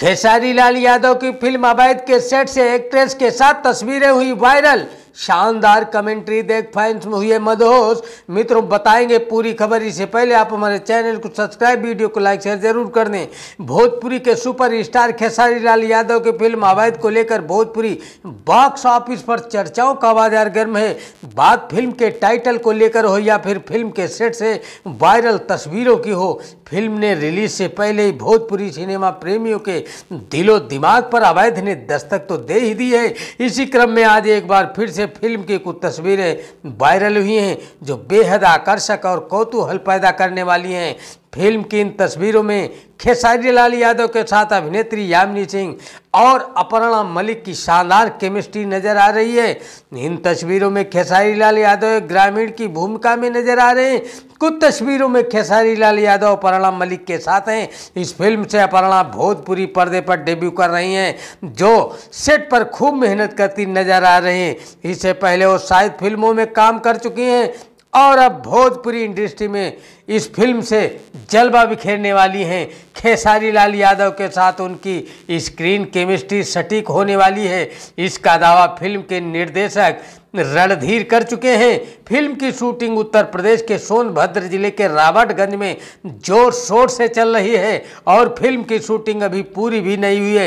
खेसारी लाल यादव की फिल्म अवैध के सेट से एक्ट्रेस के साथ तस्वीरें हुई वायरल शानदार कमेंट्री देख फैंस में हुए मदहोश मित्रों बताएंगे पूरी खबर इससे पहले आप हमारे चैनल को सब्सक्राइब वीडियो को लाइक शेयर जरूर कर दें भोजपुरी के सुपर स्टार खेसारी लाल यादव की फिल्म अवैध को लेकर भोजपुरी बॉक्स ऑफिस पर चर्चाओं का बाजार गर्म है बात फिल्म के टाइटल को लेकर हो या फिर फिल्म के सेट से वायरल तस्वीरों की हो फिल्म ने रिलीज से पहले ही भोजपुरी सिनेमा प्रेमियों के दिलो दिमाग पर अवैध ने दस्तक तो दे ही दी है इसी क्रम में आज एक बार फिर से से फिल्म की कुछ तस्वीरें वायरल हुई हैं जो बेहद आकर्षक और कौतूहल पैदा करने वाली हैं फिल्म की इन तस्वीरों में खेसारी लाल यादव के साथ अभिनेत्री यामिनी सिंह और अपर्णा मलिक की शानदार केमिस्ट्री नजर आ रही है इन तस्वीरों में खेसारी लाल यादव ग्रामीण की भूमिका में नजर आ रहे हैं कुछ तस्वीरों में खेसारी लाल यादव अपर्णा मलिक के साथ हैं इस फिल्म से अपर्णा भोजपुरी पर्दे पर डेब्यू कर रही हैं जो सेट पर खूब मेहनत करती नजर आ रही हैं इससे पहले वो शायद फिल्मों में काम कर चुकी हैं और अब भोजपुरी इंडस्ट्री में इस फिल्म से जलवा बिखेरने वाली हैं खेसारी लाल यादव के साथ उनकी स्क्रीन केमिस्ट्री सटीक होने वाली है इसका दावा फिल्म के निर्देशक रणधीर कर चुके हैं फिल्म की शूटिंग उत्तर प्रदेश के सोनभद्र जिले के रावटगंज में जोर शोर से चल रही है और फिल्म की शूटिंग अभी पूरी भी नहीं हुई है